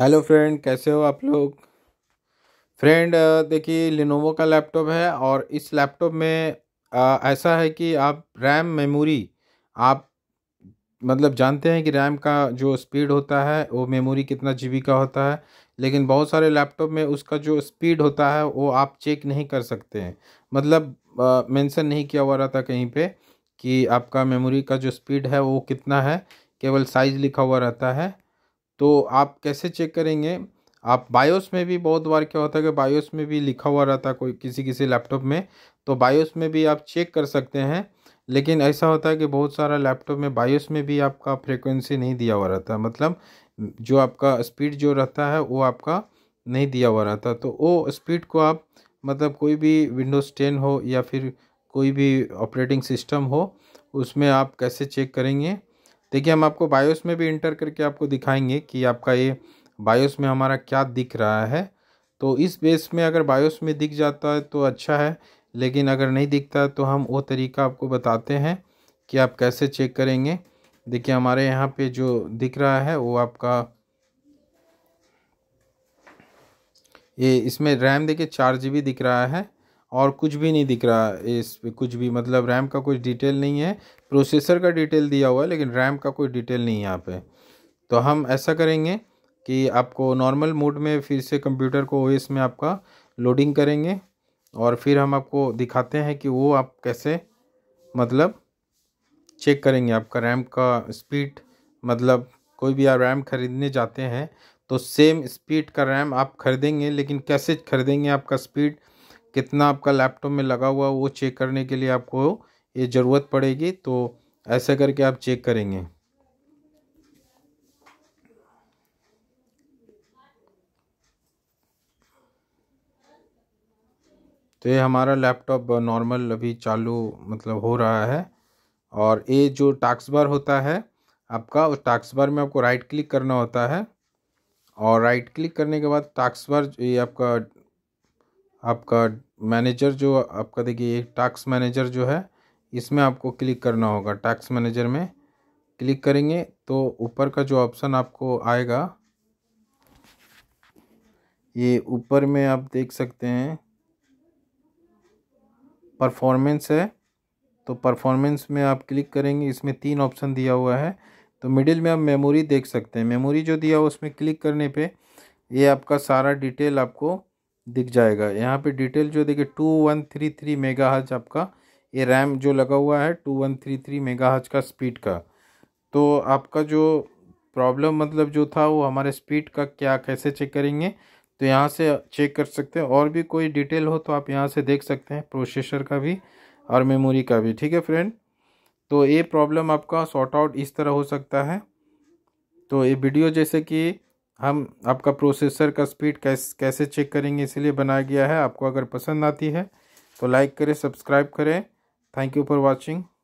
hello friend कैसे हो आप लोग फ्रेंड देखिए लिनोवो का लैपटॉप है और इस लैपटॉप में आ, ऐसा है कि आप रैम मेमोरी आप मतलब जानते हैं कि रैम का जो स्पीड होता है वो मेमोरी कितना जीबी का होता है लेकिन बहुत सारे लैपटॉप में उसका जो स्पीड होता है वो आप चेक नहीं कर सकते हैं मतलब मेंशन नहीं किया हुआ रहता कहीं पे कि आपका मेमोरी का जो स्पीड है वो कितना है केवल साइज़ लिखा हुआ रहता है तो आप कैसे चेक करेंगे आप बायोस में भी बहुत बार क्या होता है कि बायोस में भी लिखा हुआ रहता है कोई किसी किसी लैपटॉप में तो बायोस में भी आप चेक कर सकते हैं लेकिन ऐसा होता है कि बहुत सारा लैपटॉप में बायोस में भी आपका फ्रिक्वेंसी नहीं दिया हुआ रहता मतलब जो आपका स्पीड जो रहता है वो आपका नहीं दिया हुआ रहता तो वो स्पीड को आप मतलब कोई भी विंडोज़ टेन हो या फिर कोई भी ऑपरेटिंग सिस्टम हो उसमें आप कैसे चेक करेंगे देखिए हम आपको बायोस में भी इंटर करके आपको दिखाएंगे कि आपका ये बायोस में हमारा क्या दिख रहा है तो इस बेस में अगर बायोस में दिख जाता है तो अच्छा है लेकिन अगर नहीं दिखता तो हम वो तरीका आपको बताते हैं कि आप कैसे चेक करेंगे देखिए हमारे यहाँ पे जो दिख रहा है वो आपका ये इसमें रैम देखिए चार जी दिख रहा है और कुछ भी नहीं दिख रहा इस कुछ भी मतलब रैम का कोई डिटेल नहीं है प्रोसेसर का डिटेल दिया हुआ है लेकिन रैम का कोई डिटेल नहीं है यहाँ पे तो हम ऐसा करेंगे कि आपको नॉर्मल मोड में फिर से कंप्यूटर को ओ में आपका लोडिंग करेंगे और फिर हम आपको दिखाते हैं कि वो आप कैसे मतलब चेक करेंगे आपका रैम का स्पीड मतलब कोई भी आप रैम ख़रीदने जाते हैं तो सेम स्पीड का रैम आप खरीदेंगे लेकिन कैसे खरीदेंगे आपका स्पीड कितना आपका लैपटॉप में लगा हुआ वो चेक करने के लिए आपको ये ज़रूरत पड़ेगी तो ऐसे करके आप चेक करेंगे तो ये हमारा लैपटॉप नॉर्मल अभी चालू मतलब हो रहा है और ये जो टास्क बार होता है आपका उस टास्क बार में आपको राइट क्लिक करना होता है और राइट क्लिक करने के बाद टास्क बार ये आपका आपका मैनेजर जो आपका देखिए टास्क मैनेजर जो है इसमें आपको क्लिक करना होगा टास्क मैनेजर में क्लिक करेंगे तो ऊपर का जो ऑप्शन आपको आएगा ये ऊपर में आप देख सकते हैं परफॉर्मेंस है तो परफॉर्मेंस में आप क्लिक करेंगे इसमें तीन ऑप्शन दिया हुआ है तो मिडिल में आप मेमोरी देख सकते हैं मेमोरी जो दिया हुआ उसमें क्लिक करने पे ये आपका सारा डिटेल आपको दिख जाएगा यहाँ पे डिटेल जो देखिए two one three three megahertz आपका ये रैम जो लगा हुआ है two one three three megahertz का स्पीड का तो आपका जो प्रॉब्लम मतलब जो था वो हमारे स्पीड का क्या कैसे चेक करेंगे तो यहाँ से चेक कर सकते हैं और भी कोई डिटेल हो तो आप यहाँ से देख सकते हैं प्रोसेसर का भी और मेमोरी का भी ठीक है फ्रेंड तो ये प्रॉब्लम आपका सॉर्ट आउट इस तरह हो सकता है तो ये वीडियो जैसे कि हम आपका प्रोसेसर का स्पीड कैसे कैसे चेक करेंगे इसलिए बनाया गया है आपको अगर पसंद आती है तो लाइक करें सब्सक्राइब करें थैंक यू फॉर वॉचिंग